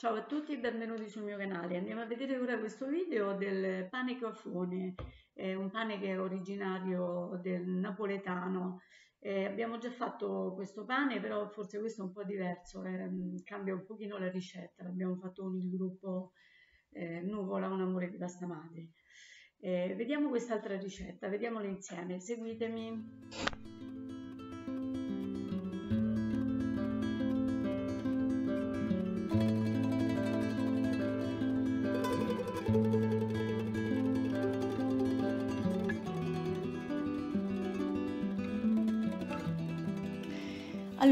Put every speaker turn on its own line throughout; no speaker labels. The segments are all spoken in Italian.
Ciao a tutti e benvenuti sul mio canale. Andiamo a vedere ora questo video del pane cafone, eh, un pane che è originario del napoletano. Eh, abbiamo già fatto questo pane, però forse questo è un po' diverso, eh, cambia un pochino la ricetta. L'abbiamo fatto con il gruppo eh, Nuvola, un amore di pasta madre. Eh, vediamo quest'altra ricetta, vediamola insieme, seguitemi.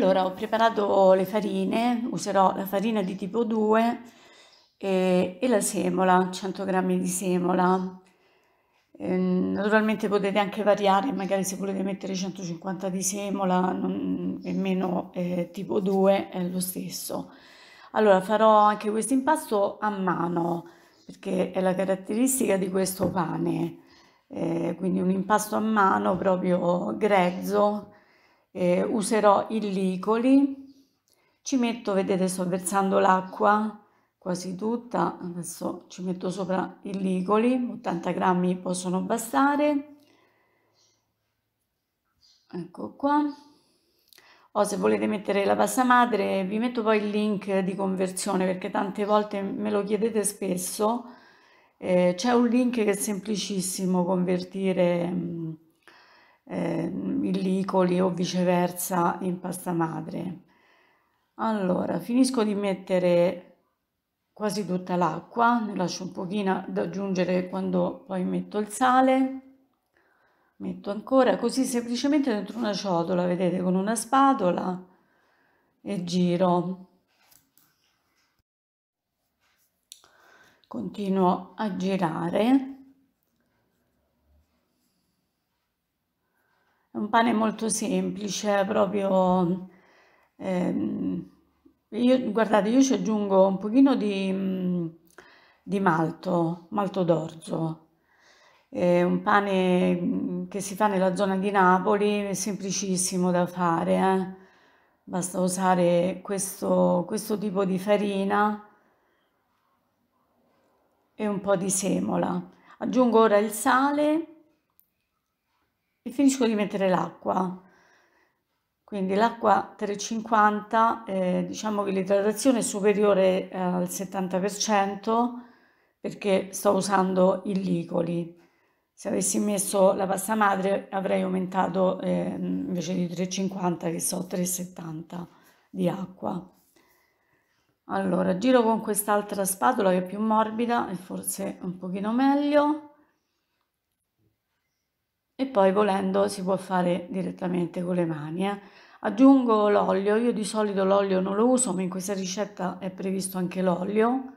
Allora, ho preparato le farine, userò la farina di tipo 2 e, e la semola, 100 g di semola. Ehm, naturalmente potete anche variare, magari se volete mettere 150 di semola e meno eh, tipo 2 è lo stesso. Allora, farò anche questo impasto a mano, perché è la caratteristica di questo pane. Eh, quindi un impasto a mano proprio grezzo, eh, userò licoli ci metto, vedete sto versando l'acqua quasi tutta, adesso ci metto sopra licoli 80 grammi possono bastare, ecco qua, o se volete mettere la pasta madre vi metto poi il link di conversione perché tante volte me lo chiedete spesso, eh, c'è un link che è semplicissimo convertire mm, eh, licoli o viceversa in pasta madre. Allora, finisco di mettere quasi tutta l'acqua, ne lascio un pochino da aggiungere quando poi metto il sale. Metto ancora così semplicemente dentro una ciotola, vedete, con una spatola e giro. Continuo a girare un pane molto semplice, proprio... Ehm, io, guardate, io ci aggiungo un pochino di, mm, di malto, malto d'orzo, è un pane mm, che si fa nella zona di Napoli, è semplicissimo da fare, eh? basta usare questo, questo tipo di farina e un po' di semola. Aggiungo ora il sale e finisco di mettere l'acqua. Quindi l'acqua 350, eh, diciamo che l'idratazione è superiore eh, al 70% perché sto usando il licoli. Se avessi messo la pasta madre avrei aumentato eh, invece di 350 che so 370 di acqua. Allora, giro con quest'altra spatola che è più morbida e forse un pochino meglio e poi volendo si può fare direttamente con le mani. Eh. Aggiungo l'olio, io di solito l'olio non lo uso, ma in questa ricetta è previsto anche l'olio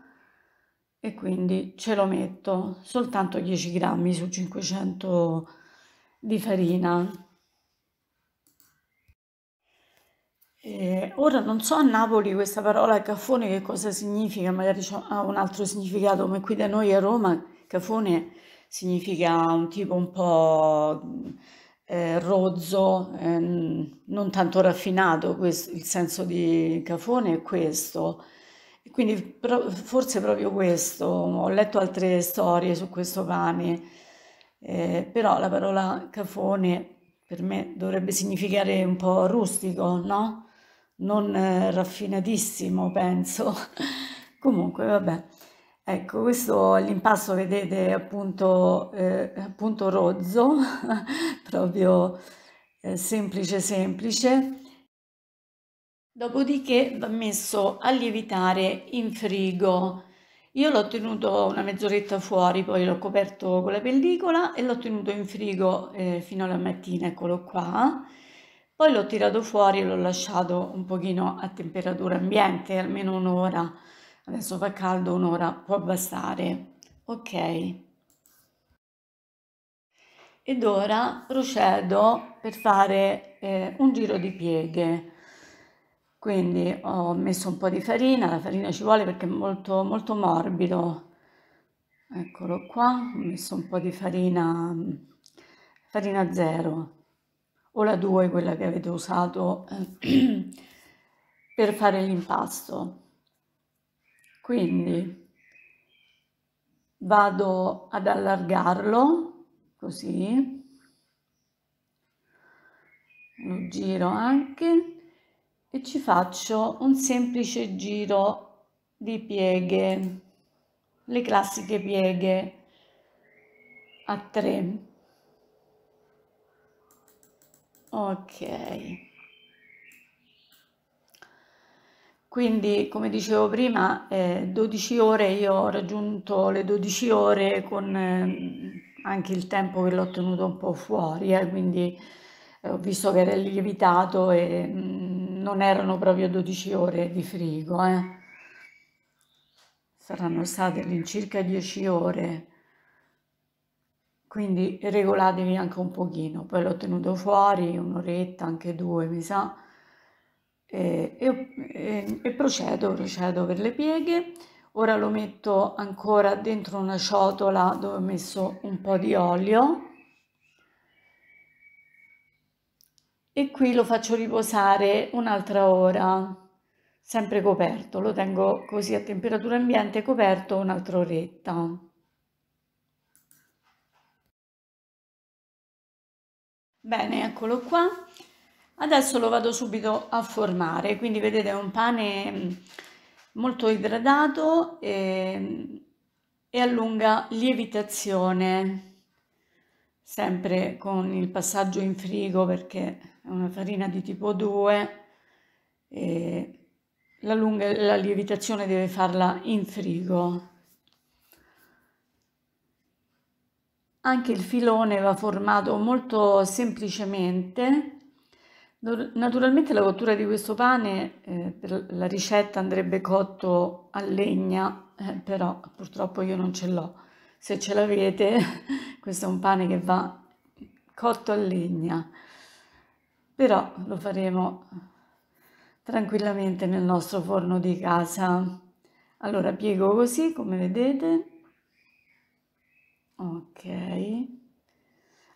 e quindi ce lo metto soltanto 10 grammi su 500 di farina. E ora non so a Napoli questa parola caffone che cosa significa, magari ha un altro significato, come qui da noi a Roma caffone significa un tipo un po' eh, rozzo, eh, non tanto raffinato, questo, il senso di cafone è questo. quindi pro forse proprio questo, ho letto altre storie su questo pane, eh, però la parola cafone per me dovrebbe significare un po' rustico, no? Non eh, raffinatissimo, penso. Comunque, vabbè. Ecco, questo è l'impasto vedete appunto, eh, appunto rozzo, proprio eh, semplice semplice. Dopodiché va messo a lievitare in frigo. Io l'ho tenuto una mezz'oretta fuori, poi l'ho coperto con la pellicola e l'ho tenuto in frigo eh, fino alla mattina, eccolo qua. Poi l'ho tirato fuori e l'ho lasciato un pochino a temperatura ambiente, almeno un'ora Adesso fa caldo un'ora, può bastare. Ok. Ed ora procedo per fare eh, un giro di pieghe. Quindi ho messo un po' di farina, la farina ci vuole perché è molto, molto morbido. Eccolo qua, ho messo un po' di farina, farina zero o la 2, quella che avete usato eh, per fare l'impasto. Quindi vado ad allargarlo così, lo giro anche e ci faccio un semplice giro di pieghe, le classiche pieghe a tre Ok. Quindi, come dicevo prima, eh, 12 ore, io ho raggiunto le 12 ore con eh, anche il tempo che l'ho tenuto un po' fuori, eh, quindi eh, ho visto che era lievitato e mh, mm, non erano proprio 12 ore di frigo, eh. saranno state all'incirca 10 ore. Quindi regolatevi anche un pochino, poi l'ho tenuto fuori un'oretta, anche due, mi sa e, e, e procedo, procedo per le pieghe. Ora lo metto ancora dentro una ciotola dove ho messo un po' di olio e qui lo faccio riposare un'altra ora, sempre coperto, lo tengo così a temperatura ambiente coperto un'altra oretta. Bene, eccolo qua. Adesso lo vado subito a formare, quindi vedete è un pane mm, molto idratato ehm, e, e a lunga lievitazione, sempre con il passaggio in frigo perché è una farina di tipo 2 e la, lunga, la lievitazione deve farla in frigo. Anche il filone va formato molto semplicemente Naturalmente la cottura di questo pane, eh, per la ricetta andrebbe cotto a legna, eh, però purtroppo io non ce l'ho. Se ce l'avete, questo è un pane che va cotto a legna, però lo faremo tranquillamente nel nostro forno di casa. Allora piego così come vedete, ok,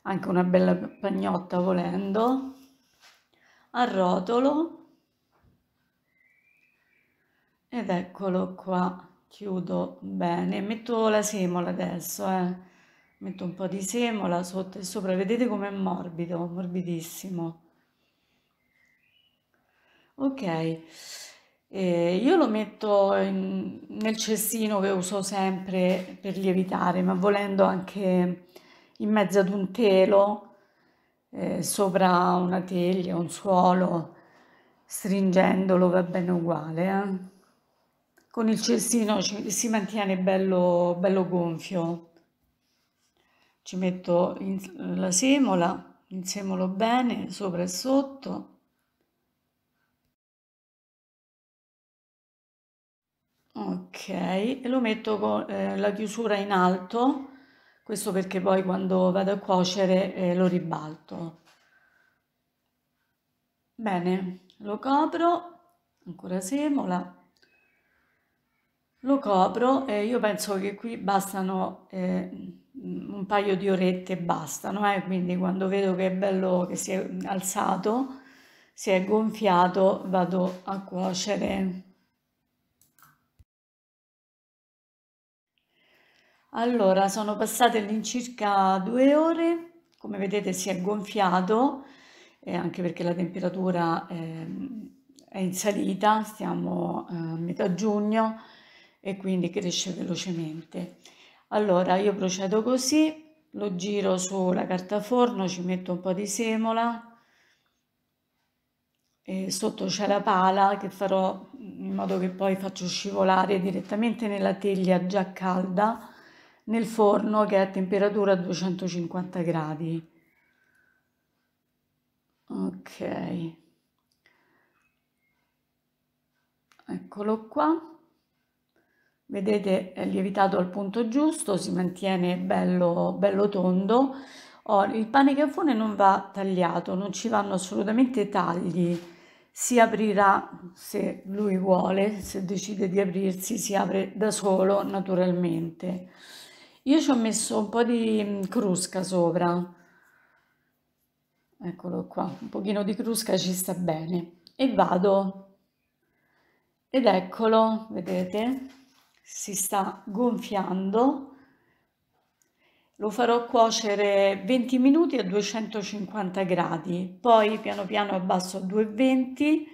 anche una bella pagnotta volendo arrotolo ed eccolo qua chiudo bene metto la semola adesso eh. metto un po' di semola sotto e sopra vedete com'è morbido morbidissimo ok eh, io lo metto in, nel cestino che uso sempre per lievitare ma volendo anche in mezzo ad un telo eh, sopra una teglia, un suolo, stringendolo va bene uguale. Eh? Con il cestino ci, si mantiene bello, bello gonfio. Ci metto in, la semola, insemolo bene sopra e sotto. Ok, e lo metto con eh, la chiusura in alto questo perché poi quando vado a cuocere eh, lo ribalto. Bene, lo copro, ancora semola, lo copro e io penso che qui bastano eh, un paio di orette e bastano, eh? quindi quando vedo che è bello che si è alzato, si è gonfiato, vado a cuocere Allora, sono passate all'incirca due ore, come vedete si è gonfiato, eh, anche perché la temperatura eh, è in salita, stiamo eh, a metà giugno e quindi cresce velocemente. Allora, io procedo così, lo giro sulla carta forno, ci metto un po' di semola, e sotto c'è la pala che farò in modo che poi faccio scivolare direttamente nella teglia già calda nel forno che è a temperatura 250 gradi. Ok. Eccolo qua. Vedete è lievitato al punto giusto, si mantiene bello, bello tondo. Oh, il pane caffone non va tagliato, non ci vanno assolutamente tagli. Si aprirà se lui vuole, se decide di aprirsi, si apre da solo naturalmente. Io ci ho messo un po' di mm, crusca sopra, eccolo qua, un pochino di crusca ci sta bene. E vado, ed eccolo, vedete, si sta gonfiando. Lo farò cuocere 20 minuti a 250 gradi, poi piano piano abbasso a 220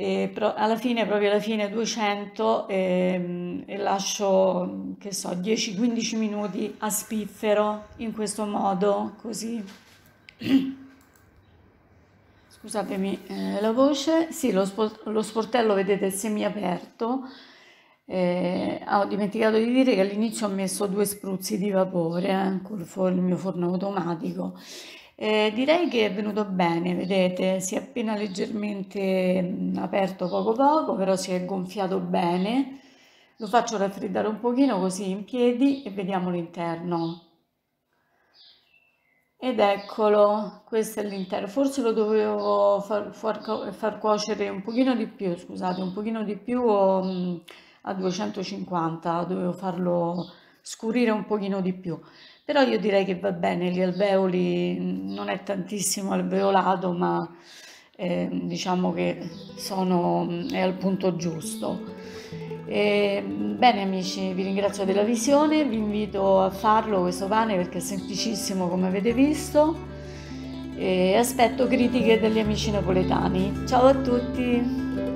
e pro, alla fine, proprio alla fine 200, ehm, e lascio, che so, 10-15 minuti a spiffero, in questo modo, così. Scusatemi eh, la voce. Sì, lo, sport, lo sportello, vedete, è semiaperto. Eh, ho dimenticato di dire che all'inizio ho messo due spruzzi di vapore eh, col for, il mio forno automatico eh, direi che è venuto bene, vedete, si è appena leggermente mm, aperto poco poco, però si è gonfiato bene. Lo faccio raffreddare un pochino così in piedi e vediamo l'interno. Ed eccolo, questo è l'interno. forse lo dovevo far, far, far, cuocere un pochino di più, scusate, un pochino di più mm, a 250, dovevo farlo scurire un pochino di più. Però io direi che va bene, gli alveoli mm, non è tantissimo alveolato, ma eh, diciamo che sono, mm, è al punto giusto. E, ehm, bene amici, vi ringrazio della visione, vi invito a farlo questo pane perché è semplicissimo come avete visto e aspetto critiche degli amici napoletani. Ciao a tutti!